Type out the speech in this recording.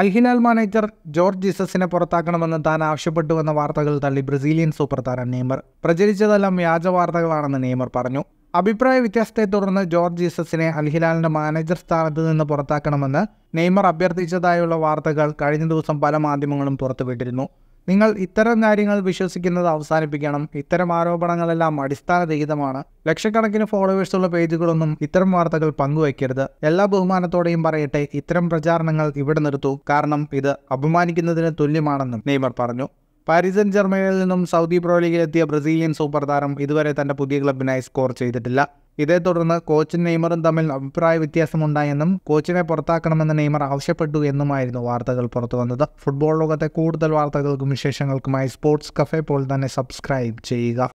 Al Hilal manager George ജീസസിനെ പുറത്താക്കണമെന്ന് താൻ ആവശ്യപ്പെട്ടുവെന്ന വാർത്തകൾ തള്ളി ബ്രസീലിയൻ സൂപ്പർ താരം നെയ്മർ പ്രചരിച്ചതെല്ലാം വ്യാജ വാർത്തകളാണെന്ന് നെയ്മർ പറഞ്ഞു അഭിപ്രായ വ്യത്യാസത്തെ തുടർന്ന് ജോർജ് ജീസസിനെ അൽഹിലാലിന്റെ മാനേജർ സ്ഥാനത്ത് നിന്ന് പുറത്താക്കണമെന്ന് നെയ്മർ അഭ്യർത്ഥിച്ചതായുള്ള വാർത്തകൾ കഴിഞ്ഞ ദിവസം പല മാധ്യമങ്ങളും പുറത്തുവിട്ടിരുന്നു നിങ്ങൾ ഇത്തരം കാര്യങ്ങൾ വിശ്വസിക്കുന്നത് അവസാനിപ്പിക്കണം ഇത്തരം ആരോപണങ്ങളെല്ലാം അടിസ്ഥാനരഹിതമാണ് ലക്ഷക്കണക്കിന് ഫോളോവേഴ്സുള്ള പേജുകളൊന്നും ഇത്തരം വാർത്തകൾ പങ്കുവയ്ക്കരുത് എല്ലാ ബഹുമാനത്തോടെയും പറയട്ടെ ഇത്തരം പ്രചാരണങ്ങൾ ഇവിടെ നിർത്തൂ കാരണം ഇത് അപമാനിക്കുന്നതിന് തുല്യമാണെന്നും നെയ്മർ പറഞ്ഞു പാരീസൻ ജർമ്മനിയിൽ നിന്നും സൗദി പ്രോ ലീഗിലെത്തിയ ബ്രസീലിയൻ സൂപ്പർ താരം ഇതുവരെ തന്റെ പുതിയ ക്ലബിനായി സ്കോർ ചെയ്തിട്ടില്ല ഇതേ തുടർന്ന് കോച്ചും നെയ്മറും തമ്മിൽ അഭിപ്രായ വ്യത്യാസമുണ്ടായെന്നും കോച്ചിനെ പുറത്താക്കണമെന്ന് നെയ്മർ ആവശ്യപ്പെട്ടു എന്നുമായിരുന്നു വാർത്തകൾ പുറത്തു വന്നത് ഫുട്ബോൾ ലോകത്തെ കൂടുതൽ വാർത്തകൾക്കും വിശേഷങ്ങൾക്കുമായി സ്പോർട്സ് കഫേ പോൾ തന്നെ സബ്സ്ക്രൈബ് ചെയ്യുക